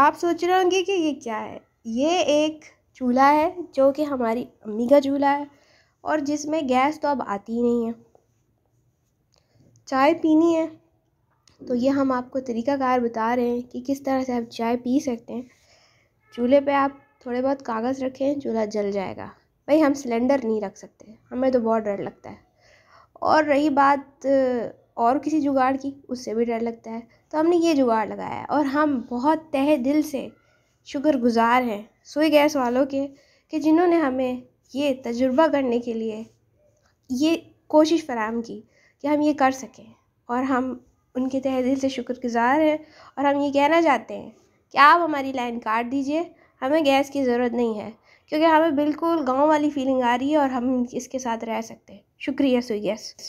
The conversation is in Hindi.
आप सोच रहे होंगे कि ये क्या है ये एक चूल्हा है जो कि हमारी अम्मी का चूल्हा है और जिसमें गैस तो अब आती ही नहीं है चाय पीनी है तो ये हम आपको तरीकाकार बता रहे हैं कि किस तरह से आप चाय पी सकते हैं चूल्हे पे आप थोड़े बहुत कागज़ रखें चूल्हा जल जाएगा भाई हम सिलेंडर नहीं रख सकते हमें तो बहुत डर लगता है और रही बात और किसी जुगाड़ की उससे भी डर लगता है तो हमने ये जुगाड़ लगाया है और हम बहुत तहे दिल से शुक्र गुज़ार हैं सोई गैस वालों के कि जिन्होंने हमें ये तजुर्बा करने के लिए ये कोशिश फराम की कि हम ये कर सकें और हम उनके तहे दिल से शुक्रगुजार हैं और हम ये कहना चाहते हैं कि आप हमारी लाइन काट दीजिए हमें गैस की ज़रूरत नहीं है क्योंकि हमें बिल्कुल गांव वाली फीलिंग आ रही है और हम इसके साथ रह सकते हैं शुक्रिया सुई गैस